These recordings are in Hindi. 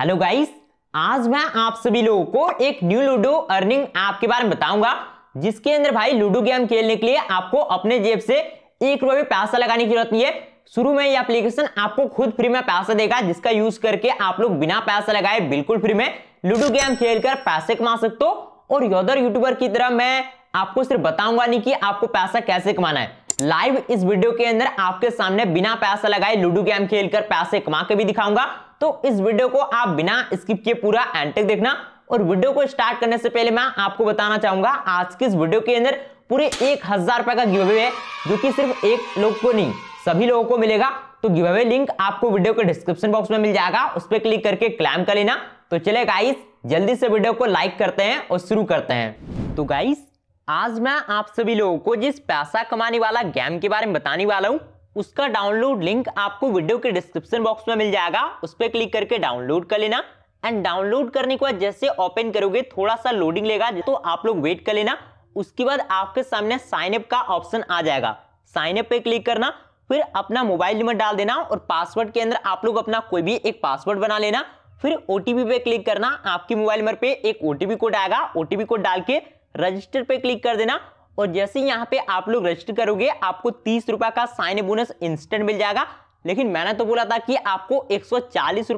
हेलो गाइस आज मैं आप सभी लोगों को एक न्यू लूडो अर्निंग ऐप के बारे में बताऊंगा जिसके अंदर भाई लूडो गेम खेलने के लिए आपको अपने जेब से एक रुपये पैसा लगाने की जरूरत नहीं है शुरू में ये एप्लीकेशन आपको खुद फ्री में पैसा देगा जिसका यूज करके आप लोग बिना पैसा लगाए बिल्कुल फ्री में लूडो गेम खेलकर पैसे कमा सकते हो और योदर यूट्यूबर की तरह मैं आपको सिर्फ बताऊंगा नहीं कि आपको पैसा कैसे कमाना है लाइव इस वीडियो के अंदर आपके सामने बिना पैसा लगाए लूडो गेम खेलकर पैसे कमा के भी दिखाऊंगा तो इस वीडियो को आप बिना स्किप किए पूरा एंड तक देखना और वीडियो को स्टार्ट करने से पहले मैं आपको बताना चाहूंगा आज की इस वीडियो के अंदर पूरे एक हजार रुपए का गिवे है जो कि सिर्फ एक लोग को नहीं सभी लोगों को मिलेगा तो गिवे लिंक आपको वीडियो के डिस्क्रिप्शन बॉक्स में मिल जाएगा उस पर क्लिक करके क्लैम कर लेना तो चले गाइस जल्दी से वीडियो को लाइक करते हैं और शुरू करते हैं तो गाइस आज मैं आप सभी लोगों को जिस पैसा कमाने वाला गेम के बारे में बताने वाला हूँ उसका डाउनलोड लिंक आपको वीडियो के डिस्क्रिप्शन बॉक्स में मिल जाएगा उस पर क्लिक करके डाउनलोड कर लेना एंड डाउनलोड करने के बाद जैसे ओपन करोगे थोड़ा सा लोडिंग लेगा तो आप लोग वेट कर लेना उसके बाद आपके सामने साइनअप का ऑप्शन आ जाएगा साइनअप पे क्लिक करना फिर अपना मोबाइल नंबर डाल देना और पासवर्ड के अंदर आप लोग अपना कोई भी एक पासवर्ड बना लेना फिर ओटीपी पे क्लिक करना आपके मोबाइल नंबर पे एक ओ कोड आएगा ओ कोड डाल के रजिस्टर पे क्लिक कर देना और जैसे ही यहाँ पे आप लोग रजिस्टर करोगे आपको तीस रुपये का साइन बोनस इंस्टेंट मिल जाएगा लेकिन मैंने तो बोला था कि आपको एक सौ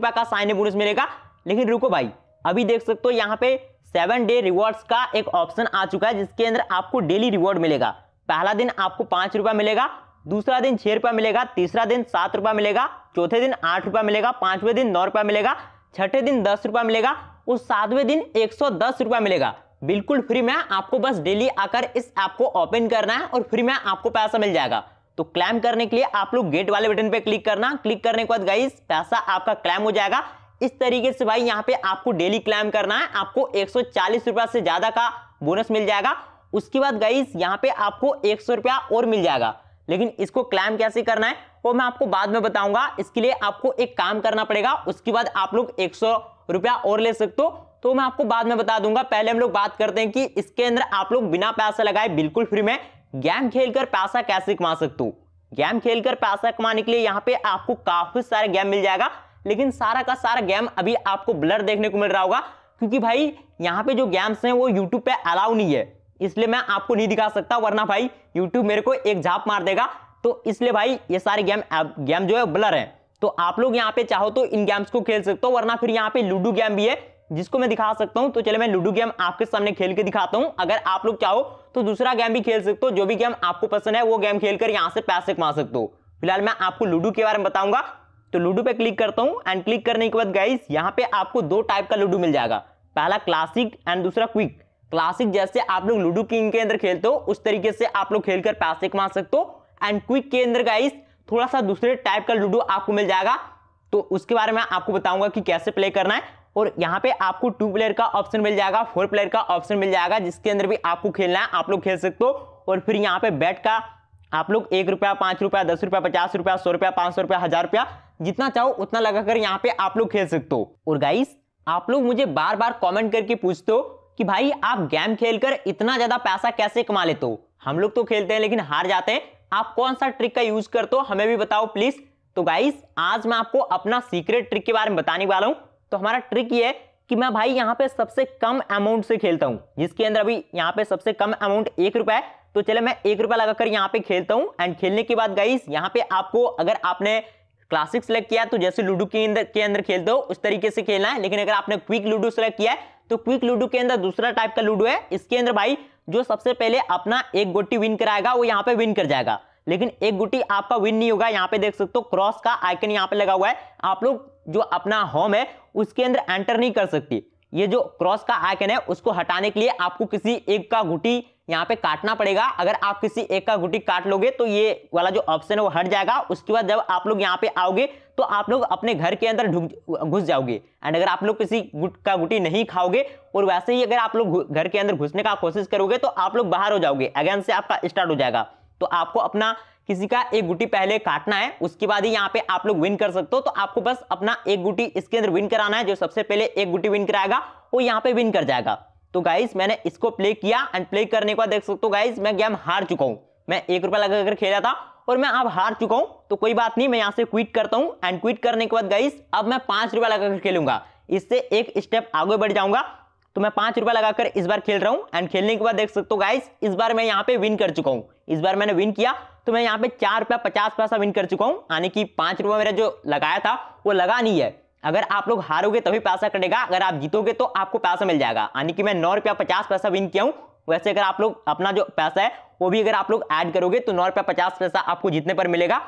का साइन बोनस मिलेगा लेकिन रुको भाई अभी देख सकते हो यहाँ पे सेवन डे रिवॉर्ड्स का एक ऑप्शन आ चुका है जिसके अंदर आपको डेली रिवॉर्ड मिलेगा पहला दिन आपको पाँच रुपया मिलेगा दूसरा दिन छः रुपया मिलेगा तीसरा दिन सात रुपया मिलेगा चौथे दिन आठ रुपया मिलेगा पाँचवें दिन नौ रुपया मिलेगा छठे दिन दस रुपया मिलेगा और सातवें दिन एक सौ दस रुपया मिलेगा बिल्कुल फ्री में आपको बस डेली आकर इस ऐप को ओपन करना है और फ्री में आपको पैसा मिल जाएगा तो क्लेम करने के लिए आप लोग गेट वाले बटन पे क्लिक करना क्लिक करने के बाद गाइस पैसा आपका क्लेम हो जाएगा इस तरीके से भाई यहाँ पे आपको डेली क्लेम करना है आपको एक रुपया से ज्यादा का बोनस मिल जाएगा उसके बाद गाइस यहाँ पे आपको एक रुपया और मिल जाएगा लेकिन इसको क्लेम कैसे करना है वो मैं आपको बाद में बताऊंगा इसके लिए आपको एक काम करना पड़ेगा उसके बाद आप लोग एक रुपया और ले सकते हो तो मैं आपको बाद में बता दूंगा पहले हम लोग बात करते हैं कि इसके अंदर आप लोग बिना पैसा लगाए बिल्कुल फ्री में गेम खेलकर पैसा कैसे कमा सकते हो गेम खेलकर पैसा कमाने के लिए यहाँ पे आपको काफी सारे गेम मिल जाएगा लेकिन सारा का सारा गेम अभी आपको ब्लर देखने को मिल रहा होगा क्योंकि भाई यहाँ पे जो गेम्स हैं वो यूट्यूब पे अलाउ नहीं है इसलिए मैं आपको नहीं दिखा सकता वरना भाई यूट्यूब मेरे को एक झाप मार देगा तो इसलिए भाई ये सारे गेम गेम जो है ब्लर है तो आप लोग यहाँ पे चाहो तो इन गेम्स को खेल सकते हो वरना फिर यहाँ पे लूडो गेम भी है जिसको मैं दिखा सकता हूं तो चले मैं लूडो गेम आपके सामने खेल के दिखाता हूं अगर आप लोग चाहो तो दूसरा गेम भी खेल सकते हो जो भी गेम आपको पसंद है वो गेम खेलकर यहां से पैसे कमा सकते हो फिलहाल मैं आपको लूडो के बारे में बताऊंगा तो लूडो पे क्लिक करता हूं एंड क्लिक करने के बाद गाइस यहाँ पे आपको दो टाइप का लूडो मिल जाएगा पहला क्लासिक एंड दूसरा क्विक क्लासिक जैसे आप लोग लूडो किंग के अंदर खेलते हो उस तरीके से आप लोग खेलकर पैसे कमा सकते हो एंड क्विक के अंदर गाइस थोड़ा सा दूसरे टाइप का लूडो आपको मिल जाएगा तो उसके बारे में आपको बताऊंगा कि कैसे प्ले करना है और यहाँ पे आपको टू प्लेयर का ऑप्शन मिल जाएगा फोर प्लेयर का ऑप्शन मिल जाएगा जिसके अंदर भी आपको खेलना है आप लोग खेल सकते हो और फिर यहाँ पे बैट का आप लोग एक रुपया पांच रुपया दस रुपया पचास रुपया सौ रुपया पांच सौ रुपया हजार रुपया जितना चाहो उतना लगाकर यहाँ पे आप लोग खेल सकते हो और गाइस आप लोग मुझे बार बार कॉमेंट करके पूछते हो कि भाई आप गेम कर इतना ज्यादा पैसा कैसे कमा लेते हो हम लोग तो खेलते हैं लेकिन हार जाते हैं आप कौन सा ट्रिक का यूज करते हो हमें भी बताओ प्लीज तो गाइस आज मैं आपको अपना सीक्रेट ट्रिक के बारे में बताने वाला हूँ तो हमारा ट्रिक ये है कि मैं भाई यहाँ पे सबसे कम अमाउंट से खेलता हूँ जिसके अंदर अभी यहाँ पे सबसे कम अमाउंट एक रुपया है तो चले मैं एक रुपया लगाकर यहाँ पे खेलता हूँ एंड खेलने के बाद गाइस यहाँ पे आपको अगर आपने क्लासिक सेलेक्ट किया तो जैसे लूडो के अंदर के अंदर खेलते हो उस तरीके से खेलना है लेकिन अगर आपने क्विक लूडो सेलेक्ट किया है तो क्विक लूडो के अंदर दूसरा टाइप का लूडो है इसके अंदर भाई जो सबसे पहले अपना एक गोटी विन कराएगा वो यहाँ पे विन कर जाएगा लेकिन एक गुटी आपका विन नहीं होगा यहाँ पे देख सकते हो क्रॉस का आइकन यहाँ पे लगा हुआ है आप लोग जो अपना होम है उसके अंदर एंटर नहीं कर सकती ये जो क्रॉस का आइकन है उसको हटाने के लिए आपको किसी एक का गुटी यहाँ पे काटना पड़ेगा अगर आप किसी एक का गुटी काट लोगे तो ये वाला जो ऑप्शन है वो हट जाएगा उसके बाद जब आप लोग यहाँ पे आओगे तो आप लोग अपने घर के अंदर घुस जाओगे एंड अगर आप लोग किसी गुट का गुटी नहीं खाओगे और वैसे ही अगर आप लोग घर के अंदर घुसने का कोशिश करोगे तो आप लोग बाहर हो जाओगे अगेन से आपका स्टार्ट हो जाएगा तो आपको अपना किसी का एक गुटी पहले काटना है उसके बाद ही यहाँ पे आप लोग विन कर सकते हो तो आपको बस अपना एक गुटी इसके अंदर विन कराना है जो सबसे पहले एक गुटी विन कराएगा वो यहाँ पे विन कर जाएगा तो गाइज मैंने इसको प्ले किया एंड प्ले करने के बाद देख सकते हो गाइज मैं गेम हार चुका हूँ मैं एक रुपया लगाकर खेला था और मैं अब हार चुका हूँ तो कोई बात नहीं मैं यहाँ से क्विट करता हूँ एंड क्विट करने के बाद गाइज अब मैं पांच रुपया लगाकर खेलूंगा इससे एक स्टेप आगे बढ़ जाऊंगा तो मैं पांच रुपया लगाकर इस बार खेल रहा हूँ एंड खेलने के बाद देख सकते हो गाइस इस बार मैं यहाँ पे विन कर चुका हूँ इस बार मैंने विन किया तो मैं यहाँ पे चार रुपया पचास पैसा विन कर चुका हूँ यानी कि पांच रुपया मेरा जो लगाया था वो लगा नहीं है अगर आप लोग हारोगे तभी पैसा कटेगा अगर आप जीतोगे तो आपको पैसा मिल जाएगा यानी कि मैं नौ रुपया पचास पैसा विन किया हूँ वैसे अगर आप लोग अपना जो पैसा है वो भी अगर आप लोग ऐड करोगे तो नौ रुपया पचास पैसा आपको जीतने पर मिलेगा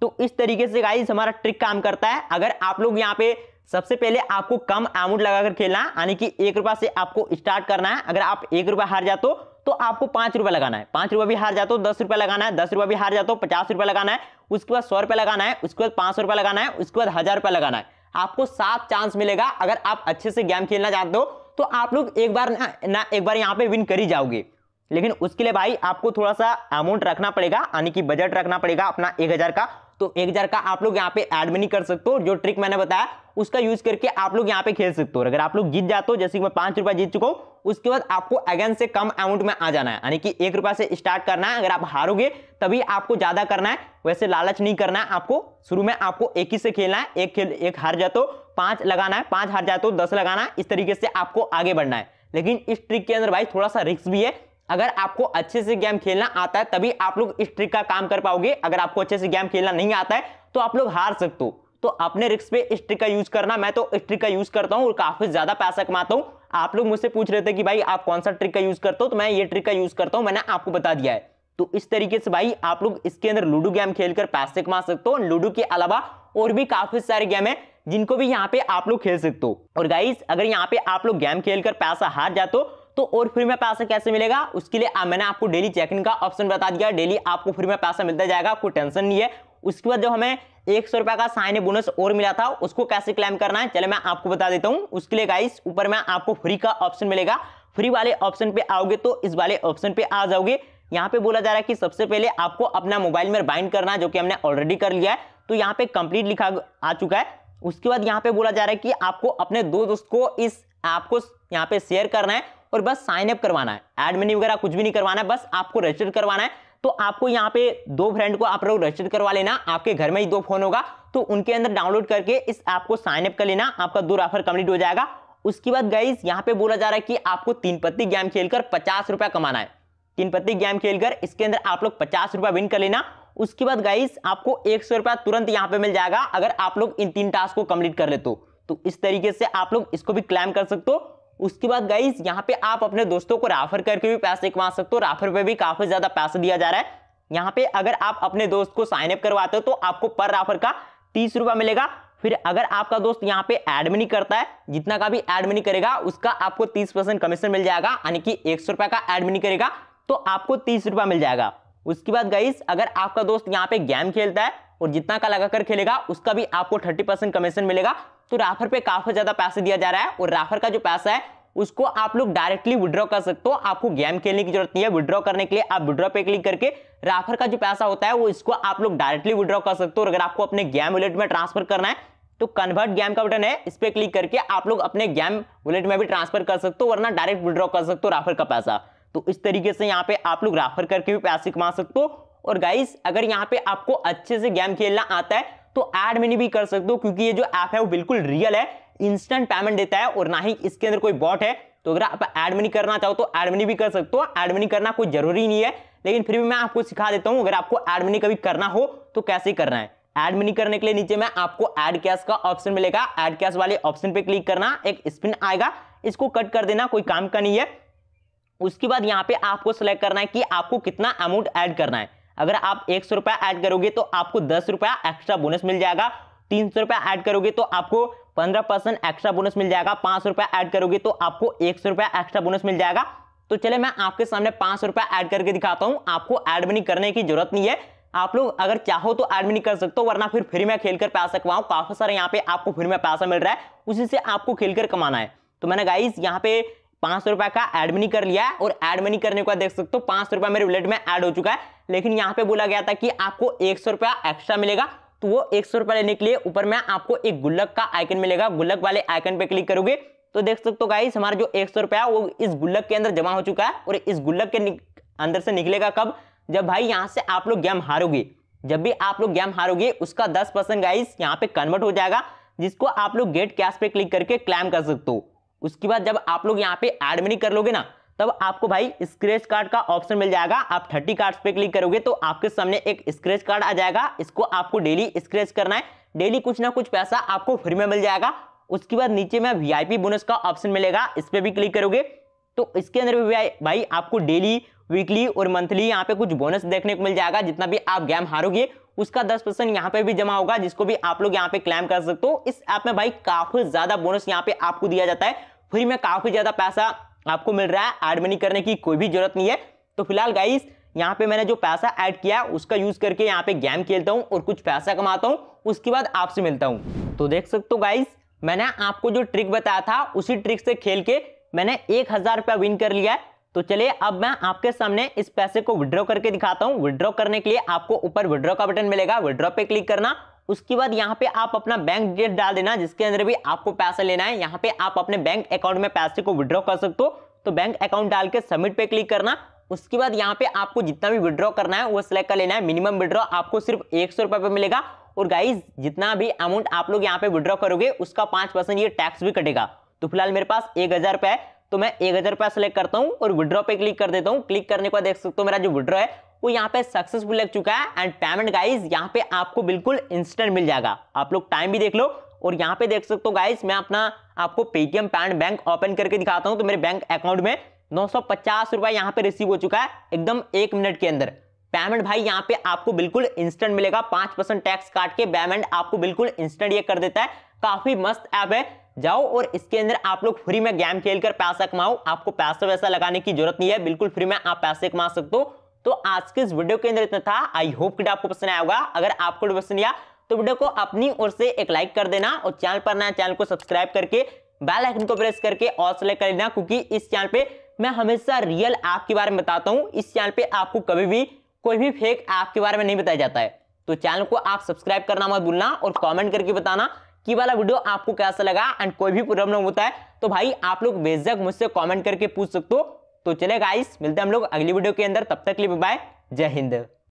तो इस तरीके से गाइज हमारा ट्रिक काम करता है अगर आप लोग यहाँ पे सबसे पहले आपको कम अमाउंट लगाकर खेलना है यानी कि एक रुपया से आपको स्टार्ट करना है अगर आप एक रुपया हार जाते हो तो आपको पांच रुपया लगाना है पांच रुपया भी हार जाते हो दस रुपया लगाना है दस रुपया भी हार जाते हो पचास रुपया लगाना है उसके बाद सौ रुपया लगाना है उसके बाद पांच रुपया लगाना है उसके बाद हज़ार रुपया लगाना है आपको सात चांस मिलेगा अगर आप अच्छे से गेम खेलना चाहते हो तो आप लोग एक बार ना, ना एक बार यहाँ पे विन कर ही जाओगे लेकिन उसके लिए भाई आपको थोड़ा सा अमाउंट रखना पड़ेगा यानी कि बजट रखना पड़ेगा अपना एक हज़ार का तो एक हजार का आप लोग यहाँ पे ऐड में नहीं कर सकते हो जो ट्रिक मैंने बताया उसका यूज करके आप लोग यहाँ पे खेल सकते हो अगर आप लोग जीत जाते हो जैसे कि मैं पांच रुपया जीत चुका हूँ उसके बाद आपको अगेन से कम अमाउंट में आ जाना है यानी कि एक रुपया से स्टार्ट करना है अगर आप हारोगे तभी आपको ज्यादा करना है वैसे लालच नहीं करना है आपको शुरू में आपको एक ही से खेलना है एक खेल एक हार जाते हो पांच लगाना है पांच हार जाते हो दस लगाना है इस तरीके से आपको आगे बढ़ना है लेकिन इस ट्रिक के अंदर भाई थोड़ा सा रिस्क भी है अगर आपको अच्छे से गेम खेलना आता है तभी आप लोग इस ट्रिक का काम कर पाओगे अगर आपको अच्छे से गेम खेलना नहीं आता है तो आप लोग हार सकते हो तो अपने रिक्स पे इस ट्रिक का यूज करना मैं तो इस ट्रिक का यूज करता हूँ और काफी ज्यादा पैसा कमाता हूँ आप लोग मुझसे पूछ रहे थे कि भाई आप कौन सा ट्रिक का यूज करते हो तो मैं ये ट्रिक का यूज करता हूँ मैंने आपको बता दिया है तो इस तरीके से भाई आप लोग इसके अंदर लूडो गेम खेलकर पैसे कमा सकते हो लूडो के अलावा और भी काफी सारे गेम है जिनको भी यहाँ पे आप लोग खेल सकते हो और गाइस अगर यहाँ पे आप लोग गेम खेलकर पैसा हार जाते हो तो और फ्री में पैसा कैसे मिलेगा उसके लिए मैंने आपको डेली चेक इन का ऑप्शन बता दिया डेली आपको फ्री में पैसा मिलता जाएगा कोई टेंशन नहीं है उसके बाद जो हमें एक सौ रुपए का साइन बोनस और मिला था उसको कैसे क्लेम करना है चले मैं आपको बता देता हूँ उसके लिए गाइस ऊपर में आपको फ्री का ऑप्शन मिलेगा फ्री वाले ऑप्शन पे आओगे तो इस वाले ऑप्शन पे आ जाओगे यहाँ पे बोला जा रहा है कि सबसे पहले आपको अपना मोबाइल में बाइंड करना जो कि हमने ऑलरेडी कर लिया है तो यहाँ पे कंप्लीट लिखा आ चुका है उसके बाद यहाँ पे बोला जा रहा है कि आपको अपने दो दोस्त को इस ऐप को यहाँ पे शेयर करना है और बस साइन अप करवाना है एड मनी वगैरह कुछ भी नहीं करवाना है बस आपको रजिस्टर करवाना है तो आपको यहाँ पे दो फ्रेंड को आप लोग रजिस्टर करवा लेना आपके घर में ही दो फोन होगा तो उनके अंदर डाउनलोड करके इस ऐप को साइन अप कर लेना आपका दो राफर कंप्लीट हो जाएगा उसके बाद गाइज यहाँ पे बोला जा रहा है कि आपको तीन पत्ती गेम खेलकर पचास रुपया कमाना है तीन पत्ती गेम खेलकर इसके अंदर आप लोग पचास रुपया विन कर लेना उसके बाद गाइज आपको एक सौ रुपया तुरंत यहाँ पे मिल जाएगा अगर आप लोग इन तीन टास्क को कंप्लीट कर ले तो इस तरीके से आप लोग इसको भी क्लाइम कर सकते हो उसके बाद गाइज यहाँ पे आप अपने दोस्तों को राफर करके भी पैसे कमा सकते हो राफर पे भी काफी ज्यादा पैसा दिया जा रहा है यहाँ पे अगर आप अपने दोस्त को साइनअप करवाते हो तो आपको पर राफर का तीस रुपया मिलेगा फिर अगर आपका दोस्त यहाँ पे एडमिनी करता है जितना का भी एडमिनी करेगा उसका आपको तीस परसेंट कमीशन मिल जाएगा यानी कि एक सौ रुपया का एडमिनी करेगा तो आपको तीस रुपया मिल जाएगा उसके बाद गाइस अगर आपका दोस्त यहाँ पे गेम खेलता है और जितना का लगाकर खेलेगा उसका भी आपको थर्टी परसेंट कमीशन मिलेगा तो राफर पे काफी ज्यादा पैसे दिया जा रहा है और राफर का जो पैसा है उसको आप लोग डायरेक्टली विड्रॉ कर सकते हो आपको गेम खेलने की जरूरत नहीं है विड्रॉ करने के लिए आप विड्रॉ पे क्लिक करके राफर का जो पैसा होता है वो इसको आप लोग डायरेक्टली विड्रॉ कर सकते हो और अगर आपको अपने गेम वॉलेट में ट्रांसफर करना है तो कन्वर्ट गेम का बटन है इस पर क्लिक करके आप लोग अपने गेम वॉलेट में भी ट्रांसफर कर सकते हो वरना डायरेक्ट विड्रॉ कर सकते हो राफर का पैसा तो इस तरीके से यहाँ पे आप लोग राफर करके भी पैसे कमा सकते हो और गाइस अगर यहाँ पे आपको अच्छे से गेम खेलना आता है तो एड मनी भी कर सकते हो क्योंकि ये जो ऐप है वो बिल्कुल रियल है इंस्टेंट पेमेंट देता है और ना ही इसके अंदर कोई बॉट है तो अगर आप एड मनी करना चाहो तो एड मनी भी कर सकते हो एड मनी करना कोई जरूरी नहीं है लेकिन फिर भी मैं आपको सिखा देता हूँ अगर आपको एड मनी कभी करना हो तो कैसे करना है एड मनी करने के लिए नीचे में आपको एड कैश का ऑप्शन मिलेगा एड कैश वाले ऑप्शन पे क्लिक करना एक स्पिन आएगा इसको कट कर देना कोई काम का नहीं है उसके बाद यहाँ पे आपको सिलेक्ट करना है कि आपको कितना अमाउंट ऐड करना है अगर आप एक सौ रुपया ऐड करोगे तो आपको दस रुपया एक्स्ट्रा बोनस मिल जाएगा तीन सौ रुपया ऐड करोगे तो आपको पंद्रह परसेंट एक्स्ट्रा बोनस मिल जाएगा पांच सौ रुपया ऐड करोगे तो आपको एक सौ रुपया एक्स्ट्रा बोनस मिल जाएगा तो चले मैं आपके सामने पांच सौ रुपया ऐड करके दिखाता हूँ आपको एड मनी करने की जरूरत नहीं है आप लोग अगर चाहो तो मनी कर सकते हो वरना फिर फ्री में खेलकर पैसा कमाओ काफी सारे यहाँ पे आपको फ्री में पैसा मिल रहा है उसी से आपको खेलकर कमाना है तो मैंने गाइस यहाँ पे पांच सौ रुपए का एडमिनी कर लिया है और एडमिनी करने के बाद देख सकते हो पांच सौ रुपया मेरे वॉलेट में ऐड हो चुका है लेकिन यहाँ पे बोला गया था कि आपको एक सौ रुपया एक्स्ट्रा मिलेगा तो वो एक सौ रुपया लेने के लिए ऊपर में आपको एक गुल्लक का आइकन मिलेगा गुल्लक वाले आइकन पे क्लिक करोगे तो देख सकते हो गाइस हमारा जो एक सौ रुपया वो इस गुल्लक के अंदर जमा हो चुका है और इस गुल्लक के अंदर से निकलेगा कब जब भाई यहाँ से आप लोग गेम हारोगे जब भी आप लोग गेम हारोगे उसका दस परसेंट गाइस यहाँ पे कन्वर्ट हो जाएगा जिसको आप लोग गेट कैश पे क्लिक करके क्लैम कर सकते हो उसके बाद जब आप लोग यहाँ पे एडमिट कर लोगे ना तब आपको भाई स्क्रेच कार्ड का ऑप्शन मिल जाएगा आप थर्टी कार्ड्स पे क्लिक करोगे तो आपके सामने एक स्क्रेच कार्ड आ जाएगा इसको आपको डेली स्क्रेच करना है डेली कुछ ना कुछ पैसा आपको फ्री में मिल जाएगा उसके बाद नीचे में वीआईपी बोनस का ऑप्शन मिलेगा इस पर भी क्लिक करोगे तो इसके अंदर भी भाई आपको डेली वीकली और मंथली यहाँ पे कुछ बोनस देखने को मिल जाएगा जितना भी आप गेम हारोगे उसका 10 परसेंट यहाँ पे भी जमा होगा जिसको भी आप लोग यहाँ पे क्लेम कर सकते हो इस ऐप में भाई काफी ज्यादा बोनस यहाँ पे आपको दिया जाता है फ्री में काफी ज्यादा पैसा आपको मिल रहा है ऐड मनी करने की कोई भी जरूरत नहीं है तो फिलहाल गाइस यहाँ पे मैंने जो पैसा ऐड किया उसका यूज करके यहाँ पे गेम खेलता हूँ और कुछ पैसा कमाता हूँ उसके बाद आपसे मिलता हूँ तो देख सकते हो गाइस मैंने आपको जो ट्रिक बताया था उसी ट्रिक से खेल के मैंने एक हजार रुपया विन कर लिया है तो चलिए अब मैं आपके सामने इस पैसे को विड्रॉ करके दिखाता हूँ विड्रॉ करने के लिए आपको ऊपर विड्रॉ का बटन मिलेगा विड्रॉ पे क्लिक करना उसके बाद यहाँ पे आप अपना बैंक डिटेल डाल देना जिसके अंदर भी आपको पैसा लेना है यहाँ पे आप अपने बैंक अकाउंट में पैसे को विड्रॉ कर सकते हो तो बैंक अकाउंट डाल के सबमिट पे क्लिक करना उसके बाद यहाँ पे आपको जितना भी विड्रॉ करना है वो सिलेक्ट कर लेना है मिनिमम विड्रॉ आपको सिर्फ एक सौ रुपये पे मिलेगा और गाइज जितना भी अमाउंट आप लोग यहाँ पे विड्रॉ करोगे उसका पाँच परसेंट ये टैक्स भी कटेगा तो फिलहाल मेरे पास एक हज़ार रुपये है तो मैं एक हज़ार रुपया सेलेक्ट करता हूँ और विड्रॉ पे क्लिक कर देता हूँ क्लिक करने के बाद देख सकते हो मेरा जो विड्रॉ है वो यहाँ पे सक्सेसफुल लग चुका है एंड पेमेंट गाइज यहाँ पे आपको बिल्कुल इंस्टेंट मिल जाएगा आप लोग टाइम भी देख लो और यहाँ पे देख सकते हो गाइज मैं अपना आपको पेटीएम पैंड बैंक ओपन करके दिखाता हूँ तो मेरे बैंक अकाउंट में नौ सौ पचास रुपया यहाँ पे रिसीव हो चुका है एकदम एक मिनट के अंदर पेमेंट भाई यहाँ पे आपको बिल्कुल इंस्टेंट मिलेगा पांच परसेंट टैक्स काट के पेमेंट आपको बिल्कुल इंस्टेंट ये कर देता है काफी मस्त ऐप है जाओ और इसके अंदर आप लोग फ्री में गेम खेल कर पैसा कमाओ आपको पैसा वैसा लगाने की जरूरत नहीं है बिल्कुल फ्री में आप पैसे कमा सकते हो तो आज के इस वीडियो के अंदर इतना था आई होप कि आपको पसंद आया होगा अगर आपको पसंद आया तो वीडियो को अपनी ओर से एक लाइक कर देना और चैनल पर नया चैनल को सब्सक्राइब करके बेल आइकन को प्रेस करके और सेलेक्ट कर लेना क्योंकि इस चैनल पे मैं हमेशा रियल ऐप के बारे में बताता हूँ इस चैनल पे आपको कभी भी कोई भी फेक ऐप के बारे में नहीं बताया जाता है तो चैनल को आप सब्सक्राइब करना मत भूलना और कॉमेंट करके बताना कि वाला वीडियो आपको कैसा लगा एंड कोई भी प्रॉब्लम होता है तो भाई आप लोग बेझक मुझसे कॉमेंट करके पूछ सकते हो तो चले गाइस मिलते हैं हम लोग अगली वीडियो के अंदर तब तक लिए बाय जय हिंद